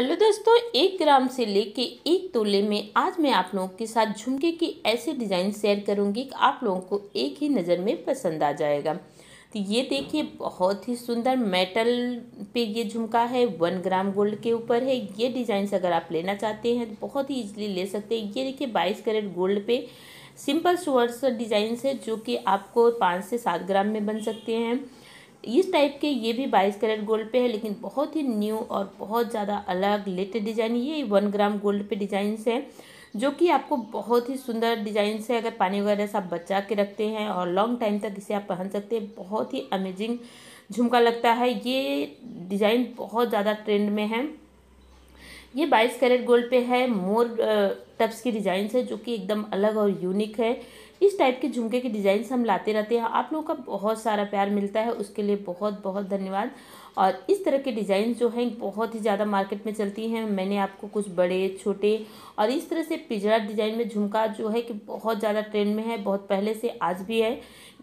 hello दोस्तों एक ग्राम से लेके एक तोले में आज मैं आप लोगों के साथ झुमके की ऐसे डिज़ाइन शेयर करूंगी कि आप लोगों को एक ही नज़र में पसंद आ जाएगा तो ये देखिए बहुत ही सुंदर मेटल पे ये झुमका है वन ग्राम गोल्ड के ऊपर है ये डिजाइन अगर आप लेना चाहते हैं तो बहुत ही ईजिली ले सकते हैं ये देखिए बाईस कैरेट गोल्ड पे सिंपल सुवर्स डिजाइन है जो कि आपको पाँच से सात ग्राम में बन सकते हैं इस टाइप के ये भी बाईस कैरेट गोल्ड पे है लेकिन बहुत ही न्यू और बहुत ज़्यादा अलग लेटे डिज़ाइन ये वन ग्राम गोल्ड पे डिज़ाइन है जो कि आपको बहुत ही सुंदर डिज़ाइन से अगर पानी वगैरह से आप बचा के रखते हैं और लॉन्ग टाइम तक इसे आप पहन सकते हैं बहुत ही अमेजिंग झुमका लगता है ये डिज़ाइन बहुत ज़्यादा ट्रेंड में है ये 22 कैरेट गोल्ड पे है मोर टप्स की डिज़ाइन है जो कि एकदम अलग और यूनिक है इस टाइप के झुमके की डिजाइन हम लाते रहते हैं आप लोगों का बहुत सारा प्यार मिलता है उसके लिए बहुत बहुत धन्यवाद और इस तरह के डिज़ाइन जो हैं बहुत ही ज़्यादा मार्केट में चलती हैं मैंने आपको कुछ बड़े छोटे और इस तरह से पिजड़ा डिज़ाइन में झुमका जो है कि बहुत ज़्यादा ट्रेंड में है बहुत पहले से आज भी है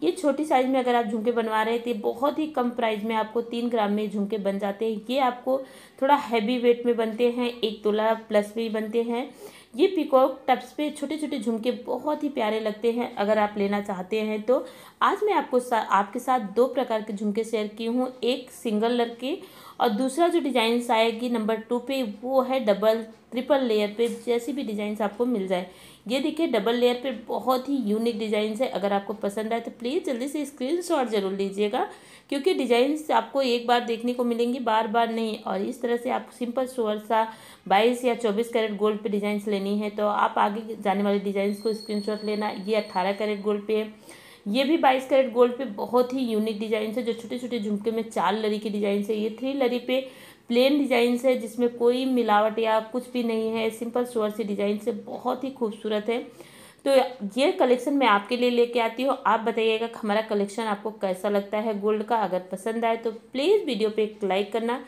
ये छोटी साइज़ में अगर आप झुमके बनवा रहे थे तो बहुत ही कम प्राइस में आपको तीन ग्राम में झुमके बन जाते हैं ये आपको थोड़ा हैवी वेट में बनते हैं एक तोला प्लस में बनते हैं ये पिकॉक टप्स पे छोटे छोटे झुमके बहुत ही प्यारे लगते हैं अगर आप लेना चाहते हैं तो आज मैं आपको सा, आपके साथ दो प्रकार के झुमके शेयर की हूँ एक सिंगल लड़के और दूसरा जो डिज़ाइंस आएगी नंबर टू पे वो है डबल ट्रिपल लेयर पे जैसी भी डिज़ाइंस आपको मिल जाए ये देखिए डबल लेयर पे बहुत ही यूनिक डिज़ाइंस है अगर आपको पसंद आए तो प्लीज़ जल्दी से स्क्रीन शॉट जरूर लीजिएगा क्योंकि डिज़ाइंस आपको एक बार देखने को मिलेंगी बार बार नहीं और इस तरह से आप सिंपल शोर सा बाईस या चौबीस कैरेट गोल्ड पे डिज़ाइंस लेनी है तो आप आगे जाने वाले डिज़ाइंस को स्क्रीन लेना ये अट्ठारह कैरेट गोल्ड पे है ये भी बाईस कैरेट गोल्ड पे बहुत ही यूनिक डिजाइन है जो छोटे छोटे झुमके में चार लरी के डिजाइन है ये थ्री लरी पे प्लेन डिजाइन है जिसमें कोई मिलावट या कुछ भी नहीं है सिंपल शोर से डिजाइन से बहुत ही खूबसूरत है तो ये कलेक्शन मैं आपके लिए लेके आती हूँ आप बताइएगा हमारा कलेक्शन आपको कैसा लगता है गोल्ड का अगर पसंद आए तो प्लीज़ वीडियो पे एक लाइक करना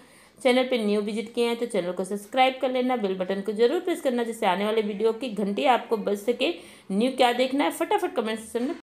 चैनल पे न्यू विजिट किए हैं तो चैनल को सब्सक्राइब कर लेना बेल बटन को जरूर प्रेस करना जिससे आने वाले वीडियो की घंटी आपको बच सके न्यू क्या देखना है फटाफट कमेंट सेक्शन में